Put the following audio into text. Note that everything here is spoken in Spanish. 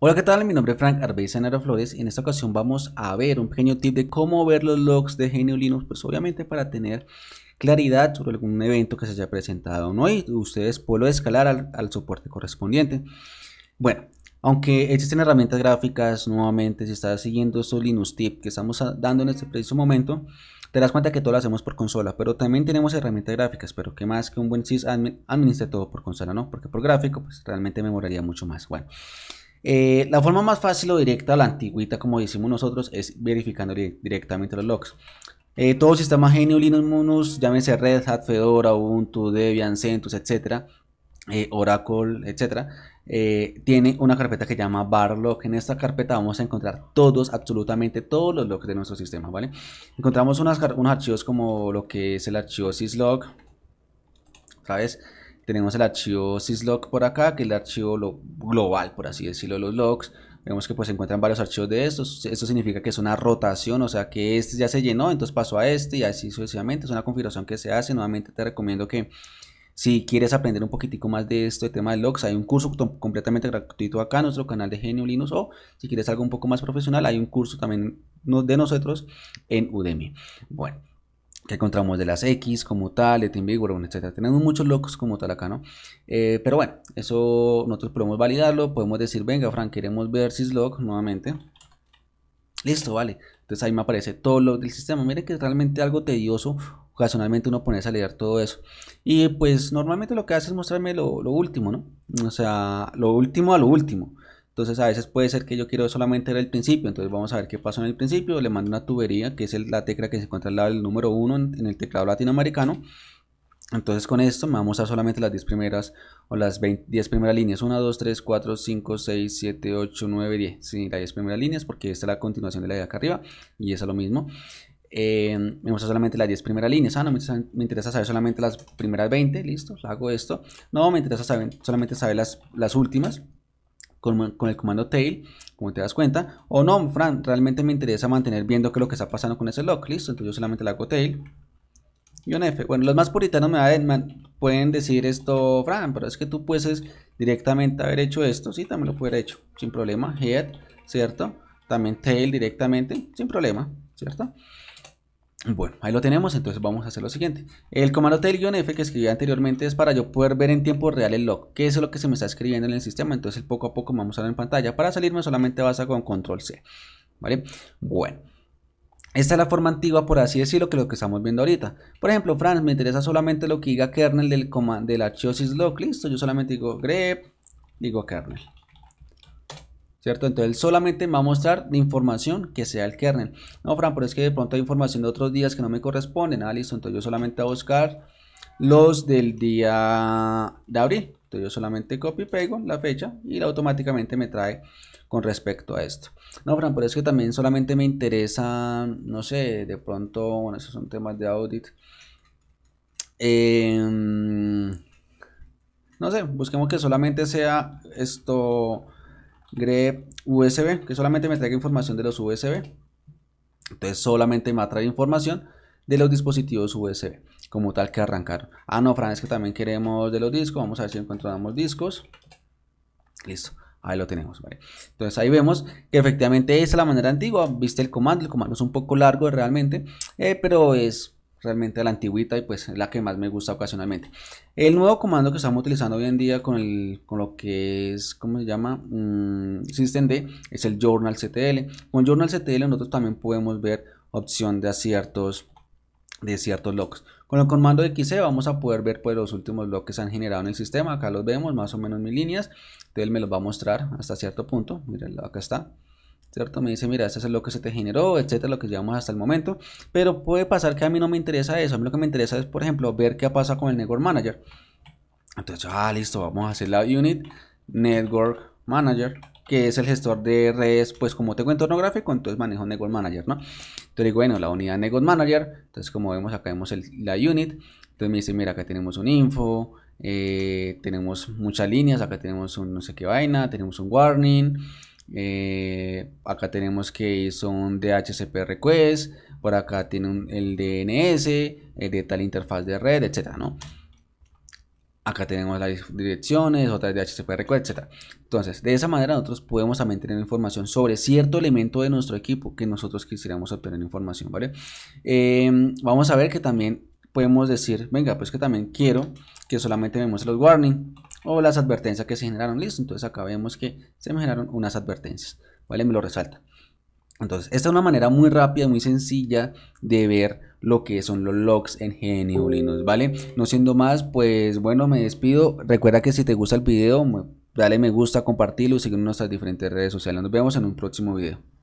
Hola, ¿qué tal? Mi nombre es Frank Nero Flores y en esta ocasión vamos a ver un pequeño tip de cómo ver los logs de Genio Linux, pues obviamente para tener claridad sobre algún evento que se haya presentado no y ustedes pueden escalar al, soporte correspondiente. Bueno, aunque existen herramientas gráficas, nuevamente si estás siguiendo estos Linux tip que estamos dando en este preciso momento, te das cuenta que todo lo hacemos por consola, pero también tenemos herramientas gráficas, pero que más que un buen sysadmin administra todo por consola, ¿no? Porque por gráfico, pues realmente memoraría mucho más. Bueno, eh, la forma más fácil o directa, la antigüita, como decimos nosotros, es verificando directamente los logs. Eh, todo sistema genio Linux Monus, llámese Red Hat, Fedora, Ubuntu, Debian, CentOS, etcétera, eh, Oracle, etc. tiene una carpeta que llama barlog. En esta carpeta vamos a encontrar todos, absolutamente todos los logs de nuestro sistema, ¿vale? Encontramos unos archivos como lo que es el archivo syslog, ¿sabes?, tenemos el archivo syslog por acá, que es el archivo global, por así decirlo, los logs. Vemos que pues se encuentran varios archivos de estos. Esto significa que es una rotación, o sea que este ya se llenó, entonces pasó a este y así sucesivamente. Es una configuración que se hace. Nuevamente te recomiendo que si quieres aprender un poquitico más de esto, de tema de logs, hay un curso completamente gratuito acá en nuestro canal de Genio Linux o si quieres algo un poco más profesional, hay un curso también de nosotros en Udemy. Bueno, que encontramos de las X como tal, de Timbiguron, etc. Tenemos muchos locos como tal acá, ¿no? Eh, pero bueno, eso nosotros podemos validarlo, podemos decir, venga, Frank, queremos ver syslog nuevamente. Listo, vale. Entonces ahí me aparece todo lo del sistema. Miren que es realmente algo tedioso ocasionalmente uno pone a salir todo eso. Y pues normalmente lo que hace es mostrarme lo último, ¿no? O sea, lo último a lo último. Entonces a veces puede ser que yo quiero solamente ver el principio. Entonces vamos a ver qué pasó en el principio. Le mando una tubería, que es la tecla que se encuentra al lado del número 1 en, el teclado latinoamericano. Entonces con esto me vamos a solamente las 10 primeras o las 10 primeras líneas. 1, 2, 3, 4, 5, 6, 7, 8, 9, 10. Sí, las 10 primeras líneas porque esta es la continuación de la de acá arriba y es lo mismo. Eh, me a solamente las 10 primeras líneas. Ah, no, me interesa, saber solamente las primeras 20. Listo, hago esto. No, me interesa saber, solamente saber las últimas con, el comando tail, como te das cuenta. O no, Fran, realmente me interesa mantener viendo qué es lo que está pasando con ese lock, list Entonces yo solamente le hago tail. Y un F. Bueno, los más puritanos me, pueden decir esto, Fran, pero es que tú puedes directamente haber hecho esto. si también lo pudiera hecho, sin problema. Head, ¿cierto? También tail directamente, sin problema, ¿cierto? Bueno, ahí lo tenemos, entonces vamos a hacer lo siguiente. El comando tail-f que escribí anteriormente es para yo poder ver en tiempo real el log, que es lo que se me está escribiendo en el sistema, entonces poco a poco vamos a ver en pantalla. Para salirme solamente vas a con control C, ¿vale? Bueno. Esta es la forma antigua, por así decirlo, que lo que estamos viendo ahorita. Por ejemplo, Franz, me interesa solamente lo que diga kernel del, comando, del archivo syslog. Listo, yo solamente digo grep, digo kernel. ¿cierto? Entonces solamente me va a mostrar la información que sea el kernel. No, Fran, por es que de pronto hay información de otros días que no me corresponden. Ah, listo, entonces yo solamente voy a buscar los del día de abril. Entonces yo solamente y pego la fecha y automáticamente me trae con respecto a esto. No, Fran, por es que también solamente me interesa, no sé, de pronto, bueno, esos son temas de audit. Em, no sé, busquemos que solamente sea esto grep USB, que solamente me traiga información de los USB. Entonces solamente me va a información de los dispositivos USB, como tal que arrancar Ah, no, Fran, es que también queremos de los discos. Vamos a ver si encontramos discos. Listo. Ahí lo tenemos, Entonces ahí vemos que efectivamente esa es la manera antigua. Viste el comando, el comando es un poco largo realmente, eh, pero es realmente la antigüita y pues es la que más me gusta ocasionalmente. El nuevo comando que estamos utilizando hoy en día con, el, con lo que es, ¿cómo se llama? Mm, SystemD es el Journal CTL. Con Journal CTL nosotros también podemos ver opción de aciertos de ciertos logs. Con el comando de XC vamos a poder ver pues, los últimos logs que se han generado en el sistema. Acá los vemos, más o menos mil líneas. Entonces me los va a mostrar hasta cierto punto. Miren, acá está. ¿cierto? Me dice, mira, esto es lo que se te generó, etcétera, lo que llevamos hasta el momento. Pero puede pasar que a mí no me interesa eso. A mí lo que me interesa es, por ejemplo, ver qué pasa con el Network Manager. Entonces, ah, listo, vamos a hacer la unit Network Manager, que es el gestor de redes, pues como tengo entorno gráfico, entonces manejo Network Manager, ¿no? Entonces digo, bueno, la unidad Network Manager, entonces como vemos acá vemos la unit, entonces me dice, mira, acá tenemos un info, eh, tenemos muchas líneas, acá tenemos un no sé qué vaina, tenemos un warning, eh, acá tenemos que son DHCP request, por acá tiene el DNS, eh, de tal interfaz de red, etcétera, ¿no? Acá tenemos las direcciones, otras DHCP request, etc. Entonces, de esa manera nosotros podemos también tener información sobre cierto elemento de nuestro equipo que nosotros quisiéramos obtener información, ¿vale? Em, vamos a ver que también podemos decir, venga, pues que también quiero que solamente vemos los warnings o las advertencias que se generaron. Listo, entonces acá vemos que se me generaron unas advertencias. ¿Vale? Me lo resalta. Entonces, esta es una manera muy rápida, muy sencilla de ver lo que son los logs en GNU Linux, ¿vale? No siendo más, pues bueno, me despido. Recuerda que si te gusta el video, dale me gusta, compartirlo y seguirnos en nuestras diferentes redes sociales. Nos vemos en un próximo video.